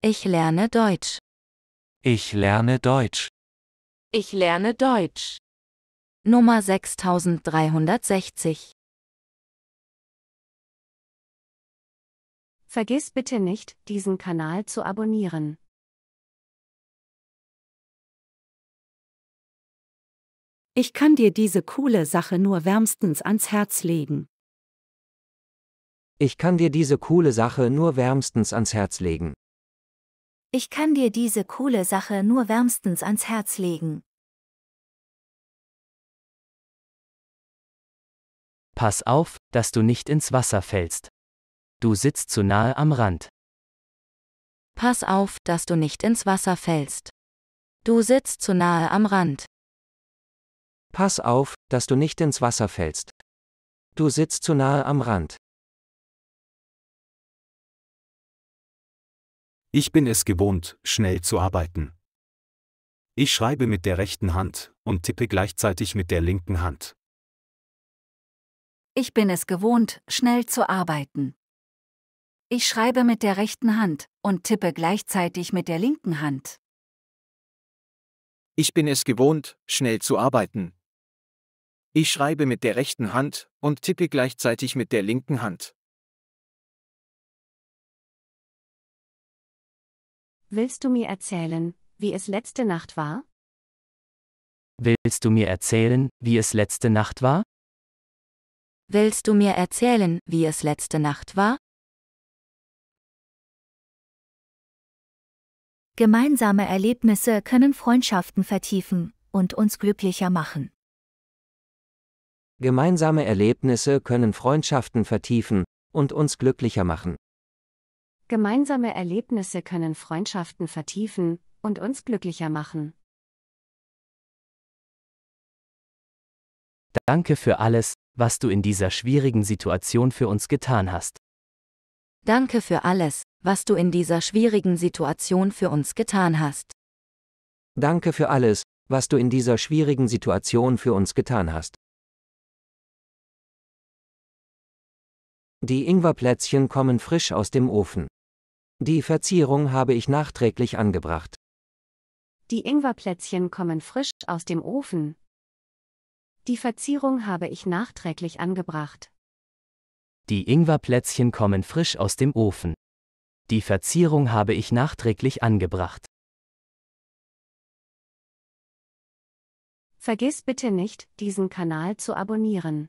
Ich lerne Deutsch. Ich lerne Deutsch. Ich lerne Deutsch. Nummer 6360. Vergiss bitte nicht, diesen Kanal zu abonnieren. Ich kann dir diese coole Sache nur wärmstens ans Herz legen. Ich kann dir diese coole Sache nur wärmstens ans Herz legen. Ich kann dir diese coole Sache nur wärmstens ans Herz legen. Pass auf, dass du nicht ins Wasser fällst. Du sitzt zu nahe am Rand. Pass auf, dass du nicht ins Wasser fällst. Du sitzt zu nahe am Rand. Pass auf, dass du nicht ins Wasser fällst. Du sitzt zu nahe am Rand. Ich bin es gewohnt, schnell zu arbeiten. Ich schreibe mit der rechten Hand und tippe gleichzeitig mit der linken Hand. Ich bin es gewohnt, schnell zu arbeiten. Ich schreibe mit der rechten Hand und tippe gleichzeitig mit der linken Hand. Ich bin es gewohnt, schnell zu arbeiten. Ich schreibe mit der rechten Hand und tippe gleichzeitig mit der linken Hand. Willst du mir erzählen, wie es letzte Nacht war? Willst du mir erzählen, wie es letzte Nacht war? Willst du mir erzählen, wie es letzte Nacht war? Gemeinsame Erlebnisse können Freundschaften vertiefen und uns glücklicher machen. Gemeinsame Erlebnisse können Freundschaften vertiefen und uns glücklicher machen. Gemeinsame Erlebnisse können Freundschaften vertiefen und uns glücklicher machen. Danke für alles, was du in dieser schwierigen Situation für uns getan hast. Danke für alles, was du in dieser schwierigen Situation für uns getan hast. Danke für alles, was du in dieser schwierigen Situation für uns getan hast. Die Ingwerplätzchen kommen frisch aus dem Ofen. Die Verzierung habe ich nachträglich angebracht. Die Ingwerplätzchen kommen frisch aus dem Ofen. Die Verzierung habe ich nachträglich angebracht. Die Ingwerplätzchen kommen frisch aus dem Ofen. Die Verzierung habe ich nachträglich angebracht. Vergiss bitte nicht, diesen Kanal zu abonnieren.